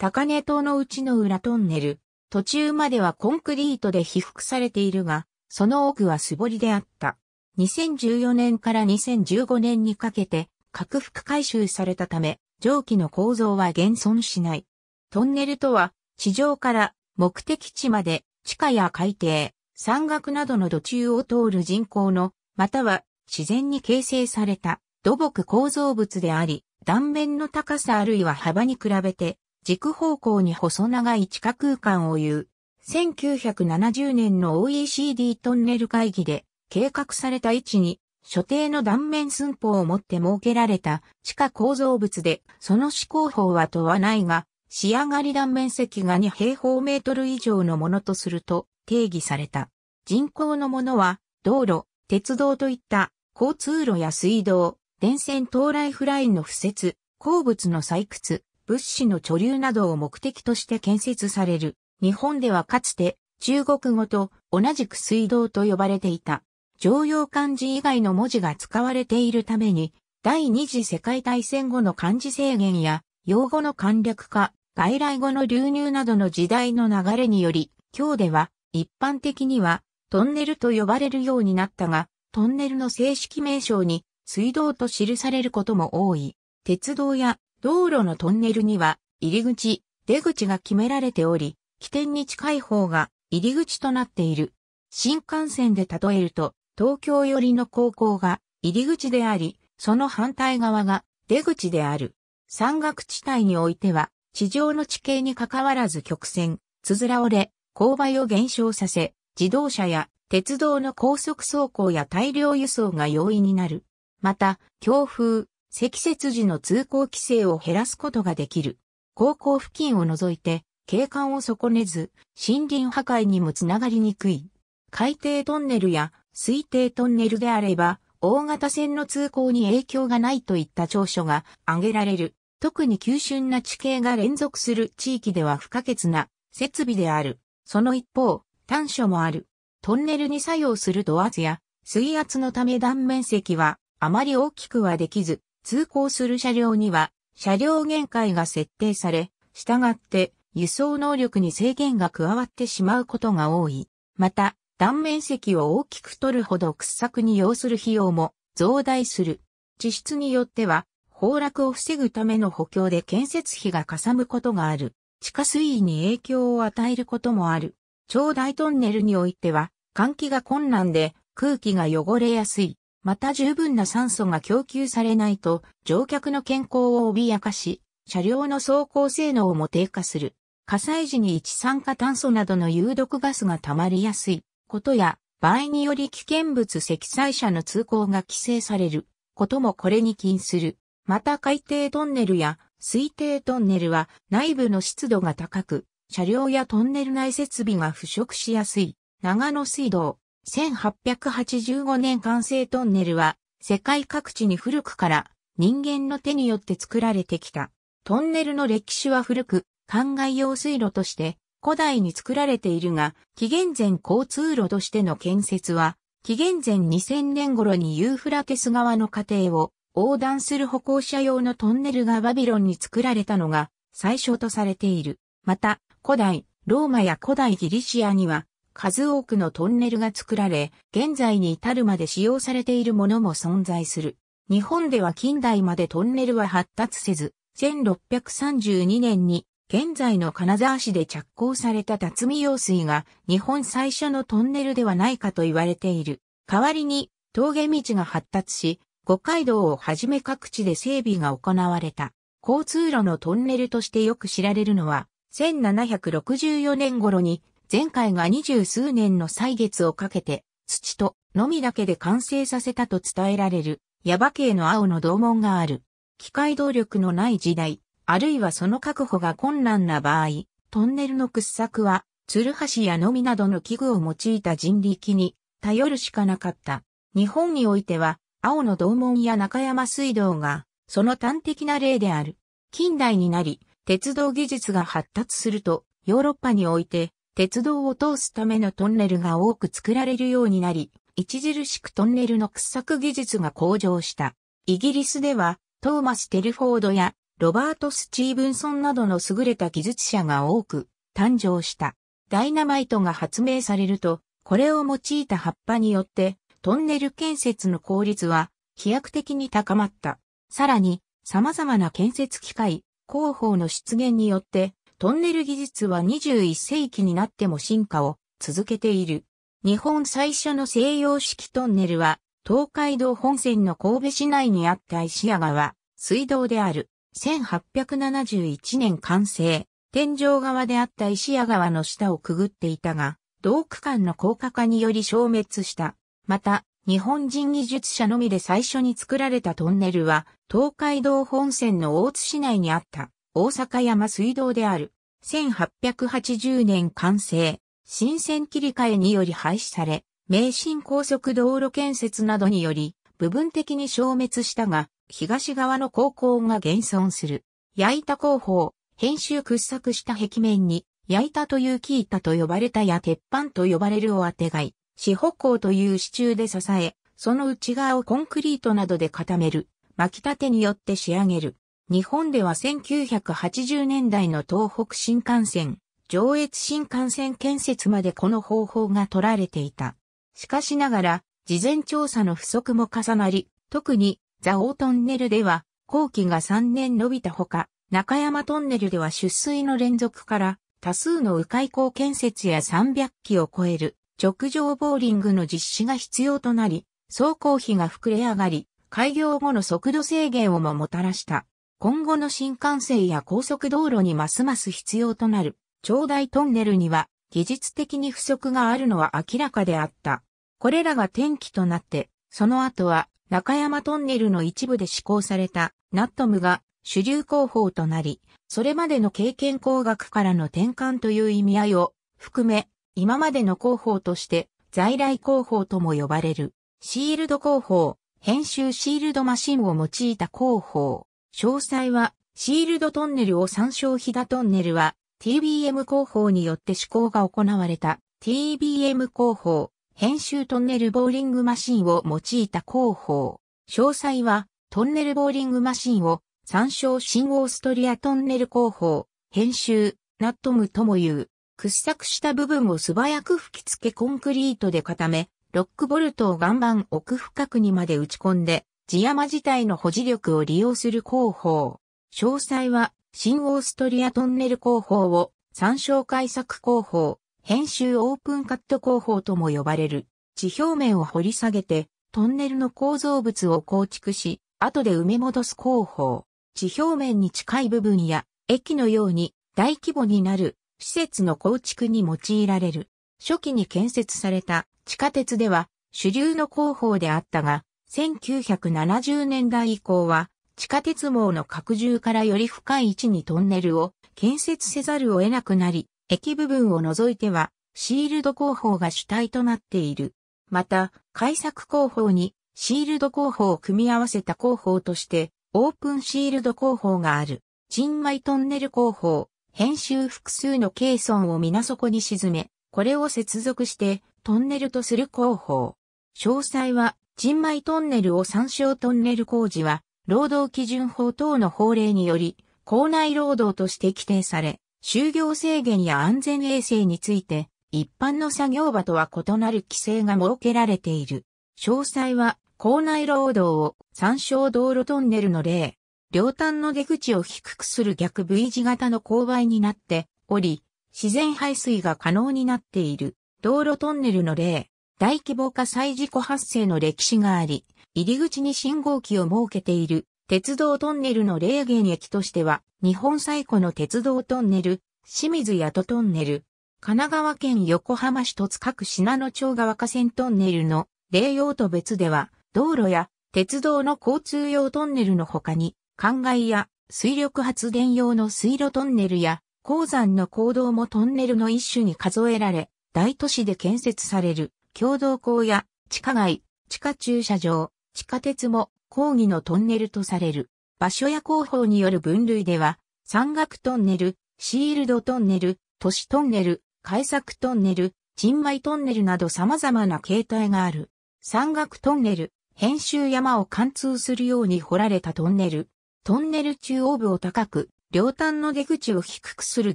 高根島の内の裏トンネル、途中まではコンクリートで被覆されているが、その奥は素掘りであった。2014年から2015年にかけて、拡幅回収されたため、蒸気の構造は現存しない。トンネルとは、地上から目的地まで地下や海底、山岳などの土中を通る人工の、または自然に形成された土木構造物であり、断面の高さあるいは幅に比べて軸方向に細長い地下空間を言う。1970年の OECD トンネル会議で計画された位置に所定の断面寸法をもって設けられた地下構造物で、その思考法は問わないが、仕上がり断面積が2平方メートル以上のものとすると定義された。人口のものは、道路、鉄道といった交通路や水道、電線到来フラインの付設、鉱物の採掘、物資の貯留などを目的として建設される。日本ではかつて中国語と同じく水道と呼ばれていた。常用漢字以外の文字が使われているために、第二次世界大戦後の漢字制限や、用語の簡略化、外来語の流入などの時代の流れにより、今日では一般的にはトンネルと呼ばれるようになったが、トンネルの正式名称に水道と記されることも多い。鉄道や道路のトンネルには入り口、出口が決められており、起点に近い方が入り口となっている。新幹線で例えると、東京寄りの高校が入り口であり、その反対側が出口である。山岳地帯においては、地上の地形に関わらず曲線、つづら折れ、勾配を減少させ、自動車や鉄道の高速走行や大量輸送が容易になる。また、強風、積雪時の通行規制を減らすことができる。高校付近を除いて、景観を損ねず、森林破壊にもつながりにくい。海底トンネルや水底トンネルであれば、大型船の通行に影響がないといった長所が挙げられる。特に急峻な地形が連続する地域では不可欠な設備である。その一方、短所もある。トンネルに作用する土圧や水圧のため断面積はあまり大きくはできず、通行する車両には車両限界が設定され、従って輸送能力に制限が加わってしまうことが多い。また、断面積を大きく取るほど掘削に要する費用も増大する。地質によっては、崩落を防ぐための補強で建設費がかさむことがある。地下水位に影響を与えることもある。超大トンネルにおいては、換気が困難で空気が汚れやすい。また十分な酸素が供給されないと乗客の健康を脅かし、車両の走行性能も低下する。火災時に一酸化炭素などの有毒ガスが溜まりやすいことや、場合により危険物積載車の通行が規制されることもこれに禁する。また海底トンネルや水底トンネルは内部の湿度が高く、車両やトンネル内設備が腐食しやすい。長野水道、1885年完成トンネルは世界各地に古くから人間の手によって作られてきた。トンネルの歴史は古く、灌漑用水路として古代に作られているが、紀元前交通路としての建設は、紀元前2000年頃にユーフラテス側の過程を横断する歩行者用のトンネルがバビロンに作られたのが最初とされている。また、古代、ローマや古代ギリシアには数多くのトンネルが作られ、現在に至るまで使用されているものも存在する。日本では近代までトンネルは発達せず、1632年に現在の金沢市で着工された辰巳用水が日本最初のトンネルではないかと言われている。代わりに峠道が発達し、五街道をはじめ各地で整備が行われた。交通路のトンネルとしてよく知られるのは、1764年頃に前回が二十数年の歳月をかけて、土と、のみだけで完成させたと伝えられる、ヤバ系の青の同門がある。機械動力のない時代、あるいはその確保が困難な場合、トンネルの掘削は、ツルハシやのみなどの器具を用いた人力に頼るしかなかった。日本においては、青の同門や中山水道が、その端的な例である。近代になり、鉄道技術が発達すると、ヨーロッパにおいて、鉄道を通すためのトンネルが多く作られるようになり、著しくトンネルの掘削技術が向上した。イギリスでは、トーマス・テルフォードやロバート・スチーブンソンなどの優れた技術者が多く誕生した。ダイナマイトが発明されると、これを用いた葉っぱによって、トンネル建設の効率は飛躍的に高まった。さらに、様々な建設機械、工法の出現によって、トンネル技術は21世紀になっても進化を続けている。日本最初の西洋式トンネルは、東海道本線の神戸市内にあった石屋川、水道である。1871年完成。天井側であった石屋川の下をくぐっていたが、同区間の高架化により消滅した。また、日本人技術者のみで最初に作られたトンネルは、東海道本線の大津市内にあった。大阪山水道である。1880年完成、新線切り替えにより廃止され、名神高速道路建設などにより、部分的に消滅したが、東側の高校が現存する。焼いた工法、編集掘削した壁面に、焼いたという木板と呼ばれたや鉄板と呼ばれるをあてがい、四歩行という支柱で支え、その内側をコンクリートなどで固める、巻き立てによって仕上げる。日本では1980年代の東北新幹線、上越新幹線建設までこの方法が取られていた。しかしながら、事前調査の不足も重なり、特に、蔵王トンネルでは、工期が3年伸びたほか、中山トンネルでは出水の連続から、多数の迂回港建設や300機を超える直上ボーリングの実施が必要となり、走行費が膨れ上がり、開業後の速度制限をももたらした。今後の新幹線や高速道路にますます必要となる、長大トンネルには、技術的に不足があるのは明らかであった。これらが転機となって、その後は、中山トンネルの一部で施行された、ナットムが主流工法となり、それまでの経験工学からの転換という意味合いを含め、今までの工法として、在来工法とも呼ばれる、シールド工法、編集シールドマシンを用いた工法、詳細は、シールドトンネルを参照飛騨トンネルは、TBM 広報によって施行が行われた TBM 広報、編集トンネルボーリングマシンを用いた広報。詳細は、トンネルボーリングマシンを参照新オーストリアトンネル広報、編集、ナットムとも言う。掘削した部分を素早く吹き付けコンクリートで固め、ロックボルトを岩盤奥深くにまで打ち込んで、地山自体の保持力を利用する工法。詳細は、新オーストリアトンネル工法を、参照解作工法、編集オープンカット工法とも呼ばれる。地表面を掘り下げて、トンネルの構造物を構築し、後で埋め戻す工法。地表面に近い部分や、駅のように大規模になる施設の構築に用いられる。初期に建設された地下鉄では主流の工法であったが、1970年代以降は、地下鉄網の拡充からより深い位置にトンネルを建設せざるを得なくなり、駅部分を除いては、シールド工法が主体となっている。また、開作工法にシールド工法を組み合わせた工法として、オープンシールド工法がある。人米トンネル工法、編集複数の計ーを皆底に沈め、これを接続してトンネルとする工法。詳細は人米トンネルを参照トンネル工事は、労働基準法等の法令により、校内労働として規定され、就業制限や安全衛生について、一般の作業場とは異なる規制が設けられている。詳細は、校内労働を参照道路トンネルの例、両端の出口を低くする逆 V 字型の勾配になっており、自然排水が可能になっている道路トンネルの例、大規模火災事故発生の歴史があり、入り口に信号機を設けている鉄道トンネルの霊源駅としては、日本最古の鉄道トンネル、清水宿戸トンネル、神奈川県横浜市戸塚区信濃町川河川トンネルの霊用と別では、道路や鉄道の交通用トンネルの他に、灌漑や水力発電用の水路トンネルや、鉱山の坑道もトンネルの一種に数えられ、大都市で建設される。共同校や地下街、地下駐車場、地下鉄も抗議のトンネルとされる。場所や広報による分類では、山岳トンネル、シールドトンネル、都市トンネル、改作トンネル、人、米トンネルなど様々な形態がある。山岳トンネル、編集山を貫通するように掘られたトンネル。トンネル中央部を高く、両端の出口を低くする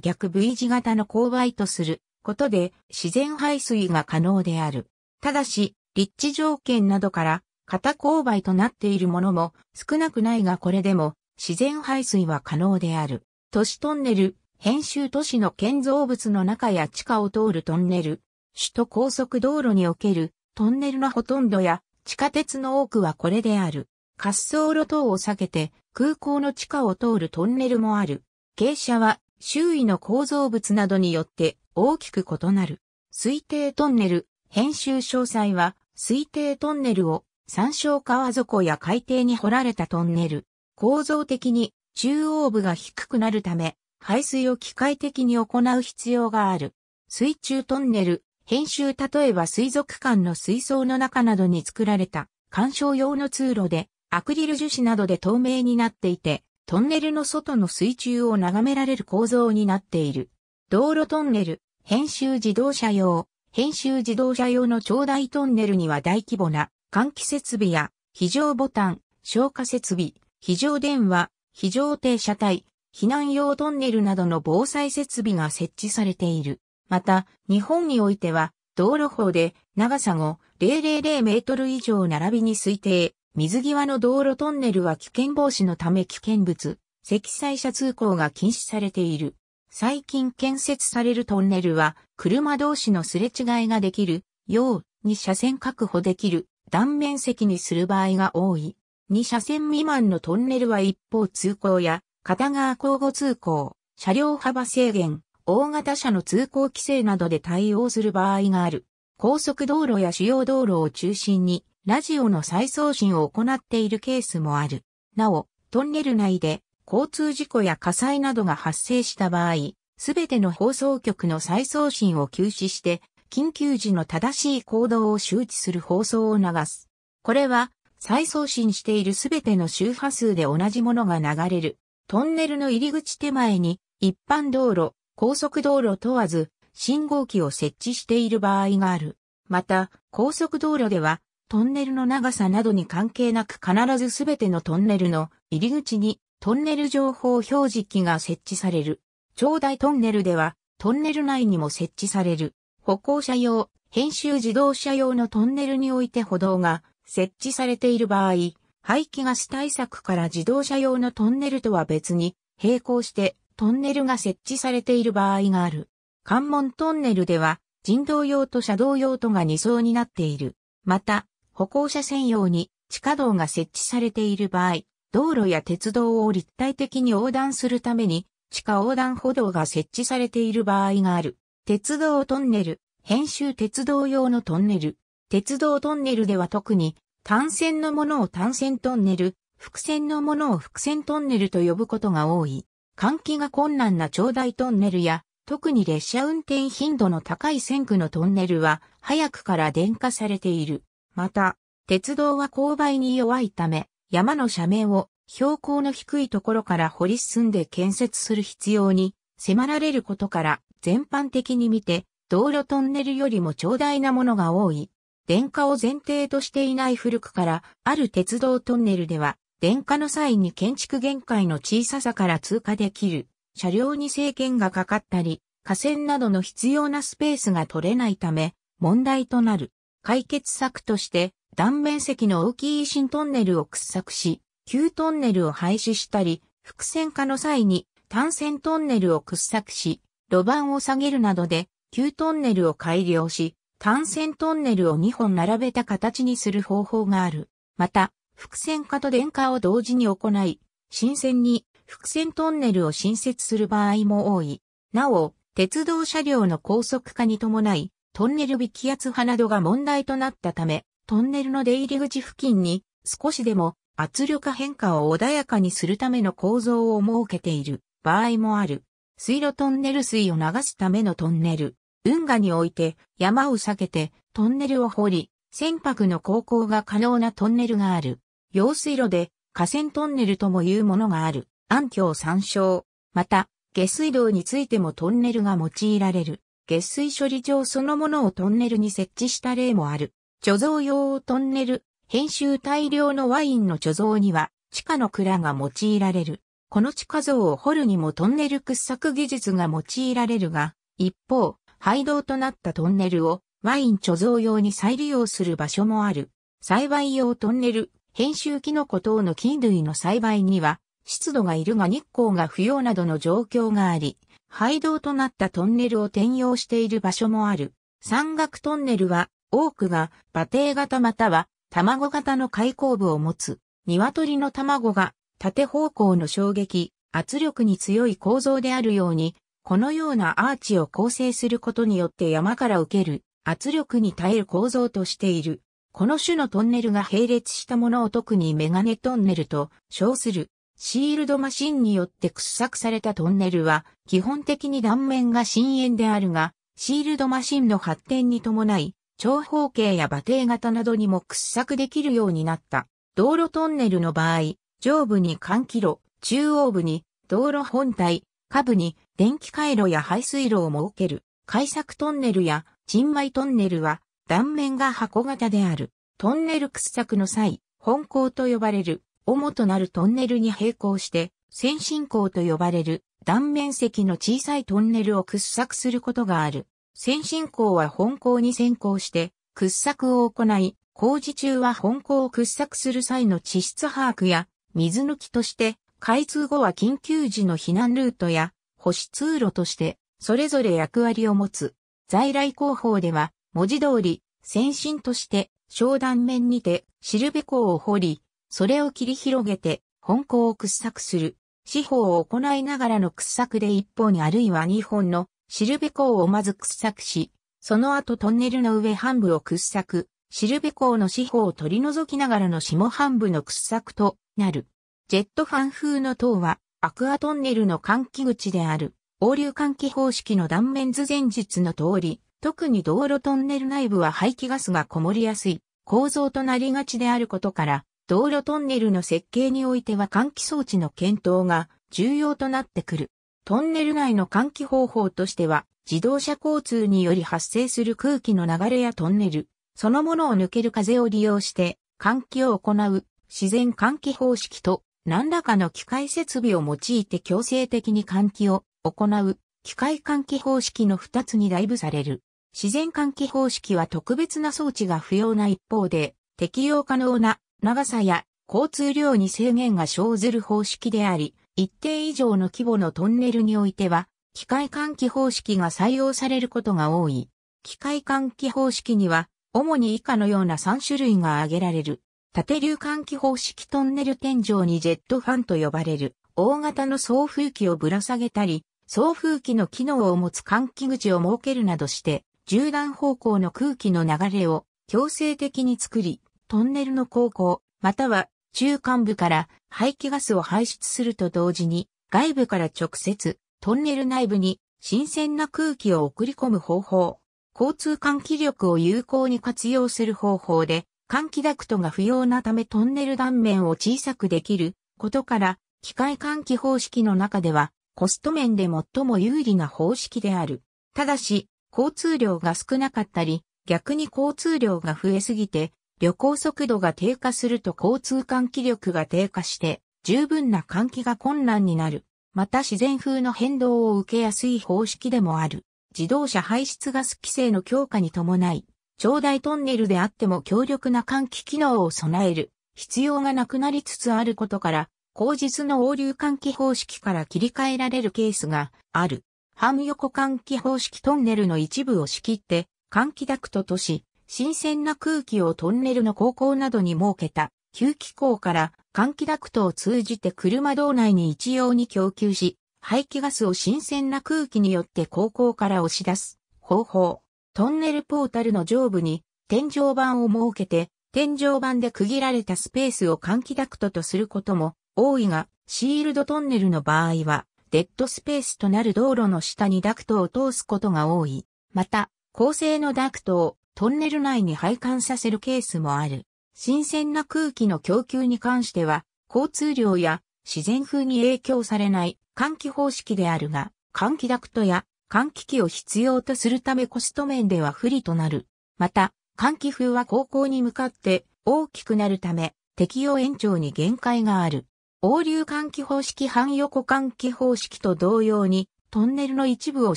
逆 V 字型の勾配とすることで自然排水が可能である。ただし、立地条件などから、型勾配となっているものも少なくないがこれでも自然排水は可能である。都市トンネル、編集都市の建造物の中や地下を通るトンネル、首都高速道路におけるトンネルのほとんどや地下鉄の多くはこれである。滑走路等を避けて空港の地下を通るトンネルもある。傾斜は周囲の構造物などによって大きく異なる。推定トンネル、編集詳細は、推定トンネルを、山椒川底や海底に掘られたトンネル。構造的に中央部が低くなるため、排水を機械的に行う必要がある。水中トンネル、編集例えば水族館の水槽の中などに作られた干渉用の通路で、アクリル樹脂などで透明になっていて、トンネルの外の水中を眺められる構造になっている。道路トンネル、編集自動車用、編集自動車用の長大トンネルには大規模な換気設備や非常ボタン、消火設備、非常電話、非常停車帯、避難用トンネルなどの防災設備が設置されている。また、日本においては、道路法で長さを000メートル以上並びに推定、水際の道路トンネルは危険防止のため危険物、積載車通行が禁止されている。最近建設されるトンネルは、車同士のすれ違いができる、ように車線確保できる、断面積にする場合が多い。2車線未満のトンネルは一方通行や、片側交互通行、車両幅制限、大型車の通行規制などで対応する場合がある。高速道路や主要道路を中心に、ラジオの再送信を行っているケースもある。なお、トンネル内で交通事故や火災などが発生した場合、すべての放送局の再送信を休止して、緊急時の正しい行動を周知する放送を流す。これは、再送信しているすべての周波数で同じものが流れる。トンネルの入り口手前に、一般道路、高速道路問わず、信号機を設置している場合がある。また、高速道路では、トンネルの長さなどに関係なく必ずすべてのトンネルの入り口にトンネル情報表示器が設置される。長大トンネルでは、トンネル内にも設置される。歩行者用、編集自動車用のトンネルにおいて歩道が設置されている場合、排気ガス対策から自動車用のトンネルとは別に、並行してトンネルが設置されている場合がある。関門トンネルでは、人道用と車道用とが2層になっている。また、歩行者専用に地下道が設置されている場合、道路や鉄道を立体的に横断するために、地下横断歩道が設置されている場合がある。鉄道トンネル、編集鉄道用のトンネル。鉄道トンネルでは特に、単線のものを単線トンネル、複線のものを複線トンネルと呼ぶことが多い。換気が困難な長大トンネルや、特に列車運転頻度の高い線区のトンネルは、早くから電化されている。また、鉄道は勾配に弱いため、山の斜面を標高の低いところから掘り進んで建設する必要に迫られることから全般的に見て道路トンネルよりも長大なものが多い。電化を前提としていない古くからある鉄道トンネルでは電化の際に建築限界の小ささから通過できる車両に制限がかかったり河川などの必要なスペースが取れないため問題となる。解決策として断面積の大きい新トンネルを掘削し、旧トンネルを廃止したり、複線化の際に単線トンネルを掘削し、路盤を下げるなどで、旧トンネルを改良し、単線トンネルを2本並べた形にする方法がある。また、複線化と電化を同時に行い、新線に複線トンネルを新設する場合も多い。なお、鉄道車両の高速化に伴い、トンネル微気圧波などが問題となったため、トンネルの出入り口付近に少しでも圧力変化を穏やかにするための構造を設けている場合もある。水路トンネル水を流すためのトンネル。運河において山を避けてトンネルを掘り、船舶の航行が可能なトンネルがある。用水路で河川トンネルともいうものがある。暗渠参照。また、下水道についてもトンネルが用いられる。下水処理場そのものをトンネルに設置した例もある。貯蔵用トンネル、編集大量のワインの貯蔵には、地下の蔵が用いられる。この地下像を掘るにもトンネル掘削技術が用いられるが、一方、廃道となったトンネルをワイン貯蔵用に再利用する場所もある。栽培用トンネル、編集キノコ等の菌類の栽培には、湿度がいるが日光が不要などの状況があり、廃道となったトンネルを転用している場所もある。山岳トンネルは多くが馬蹄型または卵型の開口部を持つ、鶏の卵が縦方向の衝撃、圧力に強い構造であるように、このようなアーチを構成することによって山から受ける圧力に耐える構造としている。この種のトンネルが並列したものを特にメガネトンネルと称する。シールドマシンによって掘削されたトンネルは基本的に断面が深淵であるが、シールドマシンの発展に伴い、長方形や馬蹄型などにも掘削できるようになった。道路トンネルの場合、上部に換気路、中央部に道路本体、下部に電気回路や排水路を設ける。開削トンネルや沈埋トンネルは断面が箱型である。トンネル掘削の際、本港と呼ばれる、主となるトンネルに並行して、先進港と呼ばれる断面積の小さいトンネルを掘削することがある。先進校は本校に先行して掘削を行い、工事中は本校を掘削する際の地質把握や水抜きとして、開通後は緊急時の避難ルートや保守通路として、それぞれ役割を持つ。在来工法では、文字通り、先進として、商断面にて、シルベ港を掘り、それを切り広げて、本校を掘削する。司法を行いながらの掘削で一本あるいは二本のシルベ港をまず掘削し、その後トンネルの上半部を掘削、シルベ港の四方を取り除きながらの下半部の掘削となる。ジェットファン風の塔は、アクアトンネルの換気口である、応流換気方式の断面図前述の通り、特に道路トンネル内部は排気ガスがこもりやすい構造となりがちであることから、道路トンネルの設計においては換気装置の検討が重要となってくる。トンネル内の換気方法としては、自動車交通により発生する空気の流れやトンネル、そのものを抜ける風を利用して、換気を行う自然換気方式と、何らかの機械設備を用いて強制的に換気を行う機械換気方式の2つに大ブされる。自然換気方式は特別な装置が不要な一方で、適用可能な長さや交通量に制限が生ずる方式であり、一定以上の規模のトンネルにおいては、機械換気方式が採用されることが多い。機械換気方式には、主に以下のような3種類が挙げられる。縦流換気方式トンネル天井にジェットファンと呼ばれる、大型の送風機をぶら下げたり、送風機の機能を持つ換気口を設けるなどして、縦断方向の空気の流れを強制的に作り、トンネルの航行、または中間部から排気ガスを排出すると同時に、外部から直接、トンネル内部に新鮮な空気を送り込む方法、交通換気力を有効に活用する方法で、換気ダクトが不要なためトンネル断面を小さくできることから、機械換気方式の中では、コスト面で最も有利な方式である。ただし、交通量が少なかったり、逆に交通量が増えすぎて、旅行速度が低下すると交通換気力が低下して、十分な換気が困難になる。また自然風の変動を受けやすい方式でもある。自動車排出ガス規制の強化に伴い、長大トンネルであっても強力な換気機能を備える必要がなくなりつつあることから、後日の応流換気方式から切り替えられるケースがある。半横換気方式トンネルの一部を仕切って、換気ダクトとし、新鮮な空気をトンネルの高校などに設けた、吸気口から換気ダクトを通じて車道内に一様に供給し、排気ガスを新鮮な空気によって高校から押し出す方法。トンネルポータルの上部に天井板を設けて、天井板で区切られたスペースを換気ダクトとすることも多いが、シールドトンネルの場合は、デッドスペースとなる道路の下にダクトを通すことが多い。また、高性のダクトをトンネル内に配管させるケースもある。新鮮な空気の供給に関しては、交通量や自然風に影響されない換気方式であるが、換気ダクトや換気機を必要とするためコスト面では不利となる。また、換気風は高校に向かって大きくなるため、適用延長に限界がある。横流換気方式半横換気方式と同様に、トンネルの一部を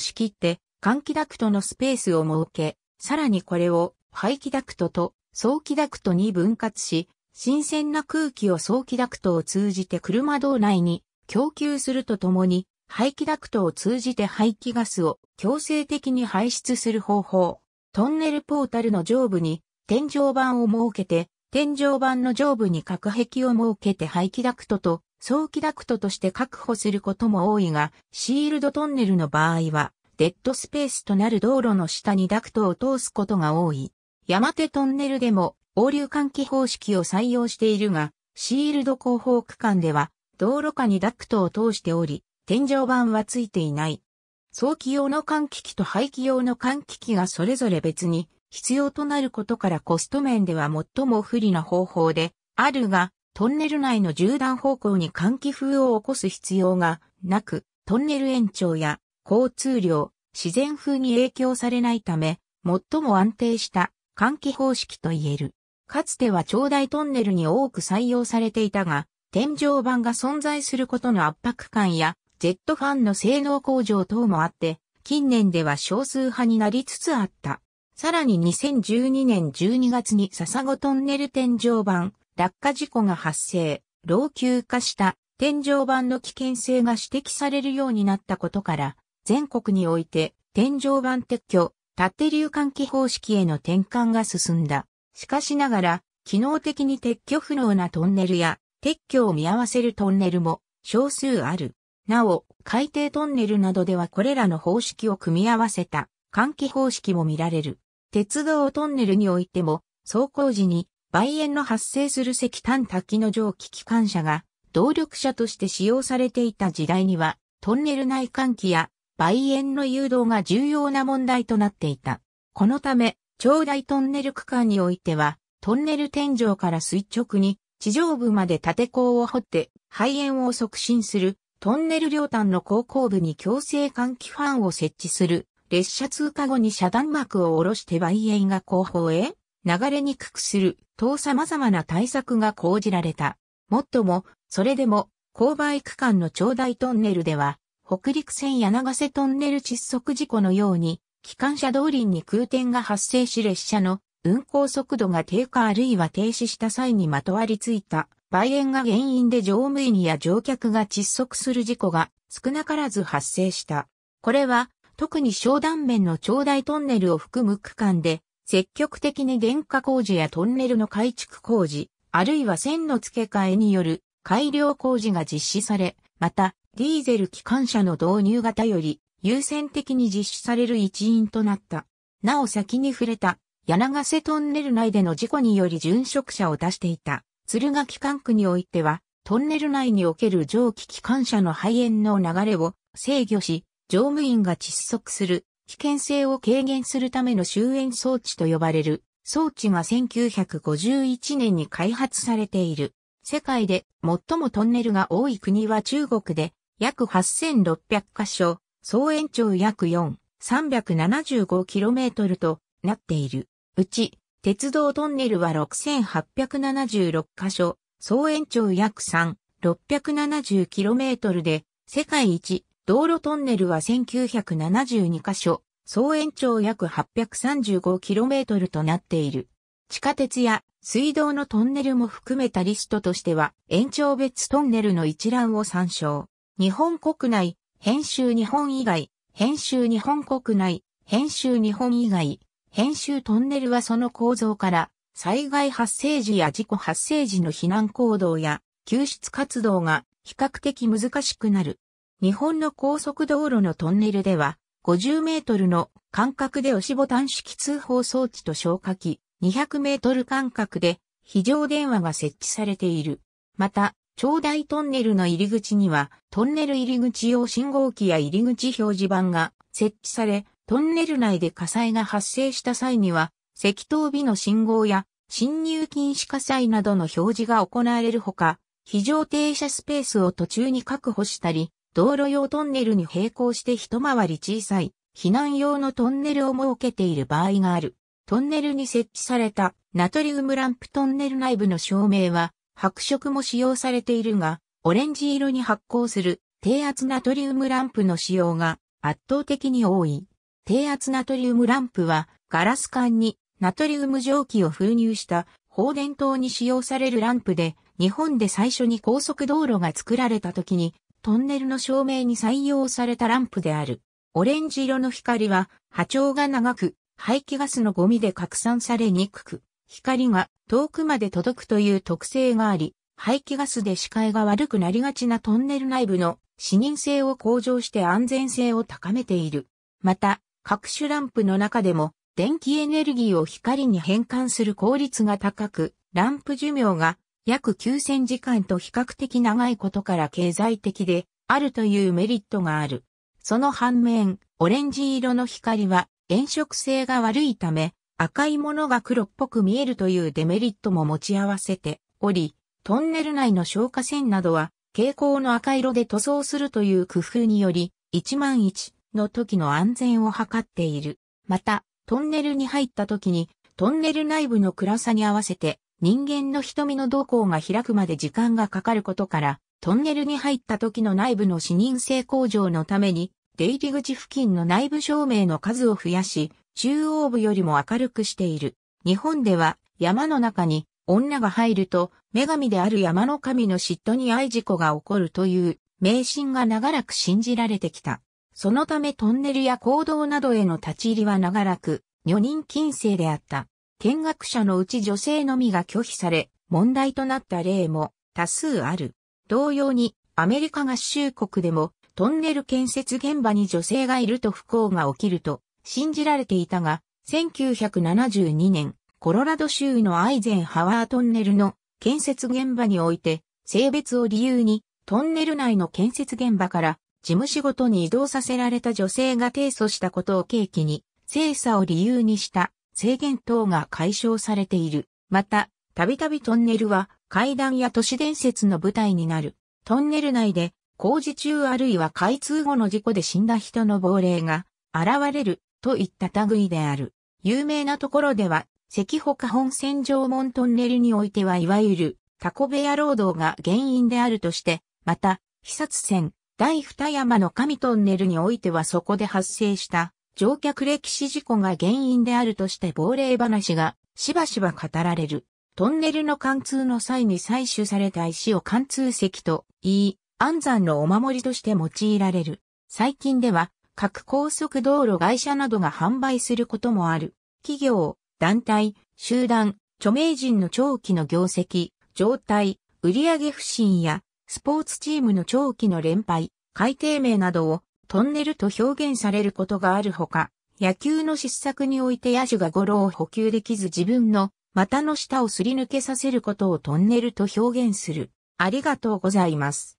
仕切って、換気ダクトのスペースを設け、さらにこれを排気ダクトと早期ダクトに分割し、新鮮な空気を早期ダクトを通じて車道内に供給するとともに、排気ダクトを通じて排気ガスを強制的に排出する方法。トンネルポータルの上部に天井板を設けて、天井板の上部に隔壁を設けて排気ダクトと早期ダクトとして確保することも多いが、シールドトンネルの場合は、デッドスペースとなる道路の下にダクトを通すことが多い。山手トンネルでも応流換気方式を採用しているが、シールド後方区間では道路下にダクトを通しており、天井板はついていない。早期用の換気機と排気用の換気機がそれぞれ別に必要となることからコスト面では最も不利な方法であるが、トンネル内の縦断方向に換気風を起こす必要がなく、トンネル延長や交通量、自然風に影響されないため、最も安定した換気方式と言える。かつては長大トンネルに多く採用されていたが、天井板が存在することの圧迫感や、Z ファンの性能向上等もあって、近年では少数派になりつつあった。さらに2012年12月に笹子トンネル天井板、落下事故が発生、老朽化した天井板の危険性が指摘されるようになったことから、全国において天井板撤去、縦流換気方式への転換が進んだ。しかしながら、機能的に撤去不能なトンネルや撤去を見合わせるトンネルも少数ある。なお、海底トンネルなどではこれらの方式を組み合わせた換気方式も見られる。鉄道トンネルにおいても、走行時に梅煙の発生する石炭滝の蒸気機関車が動力車として使用されていた時代には、トンネル内換気や梅園の誘導が重要な問題となっていた。このため、長大トンネル区間においては、トンネル天井から垂直に地上部まで縦坑を掘って肺炎を促進するトンネル両端の後後部に強制換気ファンを設置する列車通過後に遮断幕を下ろして梅園が後方へ流れにくくすると様々な対策が講じられた。もっとも、それでも、勾配区間の長大トンネルでは、北陸線柳瀬トンネル窒息事故のように、機関車動輪に空転が発生し列車の運行速度が低下あるいは停止した際にまとわりついた梅園が原因で乗務員や乗客が窒息する事故が少なからず発生した。これは特に商断面の長大トンネルを含む区間で積極的に電化工事やトンネルの改築工事、あるいは線の付け替えによる改良工事が実施され、またディーゼル機関車の導入型より優先的に実施される一因となった。なお先に触れた柳瀬トンネル内での事故により殉職者を出していた敦賀機関区においてはトンネル内における蒸気機関車の肺炎の流れを制御し乗務員が窒息する危険性を軽減するための終焉装置と呼ばれる装置が1951年に開発されている。世界で最もトンネルが多い国は中国で約8600箇所、総延長約4、3 7 5トルとなっている。うち、鉄道トンネルは6876箇所、総延長約3、6 7 0トルで、世界一、道路トンネルは1972箇所、総延長約8 3 5トルとなっている。地下鉄や水道のトンネルも含めたリストとしては、延長別トンネルの一覧を参照。日本国内、編集日本以外、編集日本国内、編集日本以外、編集トンネルはその構造から、災害発生時や事故発生時の避難行動や救出活動が比較的難しくなる。日本の高速道路のトンネルでは、50メートルの間隔で押しボタン式通報装置と消火器、200メートル間隔で非常電話が設置されている。また、長大トンネルの入り口には、トンネル入り口用信号機や入り口表示板が設置され、トンネル内で火災が発生した際には、赤灯火の信号や侵入禁止火災などの表示が行われるほか、非常停車スペースを途中に確保したり、道路用トンネルに並行して一回り小さい避難用のトンネルを設けている場合がある。トンネルに設置されたナトリウムランプトンネル内部の照明は白色も使用されているが、オレンジ色に発光する低圧ナトリウムランプの使用が圧倒的に多い。低圧ナトリウムランプはガラス管にナトリウム蒸気を封入した放電灯に使用されるランプで日本で最初に高速道路が作られた時にトンネルの照明に採用されたランプである。オレンジ色の光は波長が長く排気ガスのゴミで拡散されにくく光が遠くまで届くという特性があり、排気ガスで視界が悪くなりがちなトンネル内部の視認性を向上して安全性を高めている。また、各種ランプの中でも電気エネルギーを光に変換する効率が高く、ランプ寿命が約9000時間と比較的長いことから経済的であるというメリットがある。その反面、オレンジ色の光は炎色性が悪いため、赤いものが黒っぽく見えるというデメリットも持ち合わせており、トンネル内の消火栓などは蛍光の赤色で塗装するという工夫により、1万1の時の安全を図っている。また、トンネルに入った時に、トンネル内部の暗さに合わせて、人間の瞳の動向が開くまで時間がかかることから、トンネルに入った時の内部の視認性向上のために、出入り口付近の内部照明の数を増やし、中央部よりも明るくしている。日本では山の中に女が入ると女神である山の神の嫉妬に愛事故が起こるという迷信が長らく信じられてきた。そのためトンネルや行動などへの立ち入りは長らく女人禁制であった。見学者のうち女性のみが拒否され問題となった例も多数ある。同様にアメリカ合衆国でもトンネル建設現場に女性がいると不幸が起きると信じられていたが、1972年、コロラド州のアイゼンハワートンネルの建設現場において、性別を理由に、トンネル内の建設現場から事務仕事に移動させられた女性が提訴したことを契機に、精査を理由にした制限等が解消されている。また、たびたびトンネルは階段や都市伝説の舞台になる。トンネル内で工事中あるいは開通後の事故で死んだ人の亡霊が現れるといった類である。有名なところでは、石北本線上門トンネルにおいてはいわゆるタコ部屋労働が原因であるとして、また、被殺線、第二山の神トンネルにおいてはそこで発生した乗客歴史事故が原因であるとして亡霊話がしばしば語られる。トンネルの貫通の際に採取された石を貫通石と言い、安山のお守りとして用いられる。最近では各高速道路会社などが販売することもある。企業、団体、集団、著名人の長期の業績、状態、売上不振や、スポーツチームの長期の連敗、改定名などをトンネルと表現されることがあるほか、野球の失策において野手がゴロを補給できず自分の股の下をすり抜けさせることをトンネルと表現する。ありがとうございます。